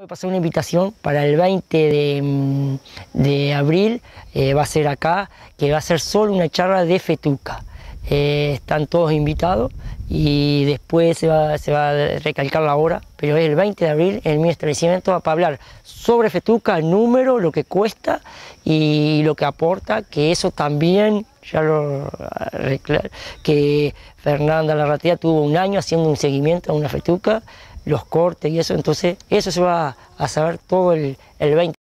Voy a pasar una invitación para el 20 mm, de, abril, eh, va a ser acá, que va a ser solo una charla de Fetuca. Eh, están todos invitados y después se va, a recalcar la hora, pero es el 20 de abril en mi establecimiento para hablar sobre Fetuca, el número, lo que cuesta y lo que aporta, que eso también, ya lo eh, que Fernanda Larratea tuvo un año haciendo un seguimiento a una Fetuca los cortes y eso. Entonces, eso se va a saber todo el, el 20.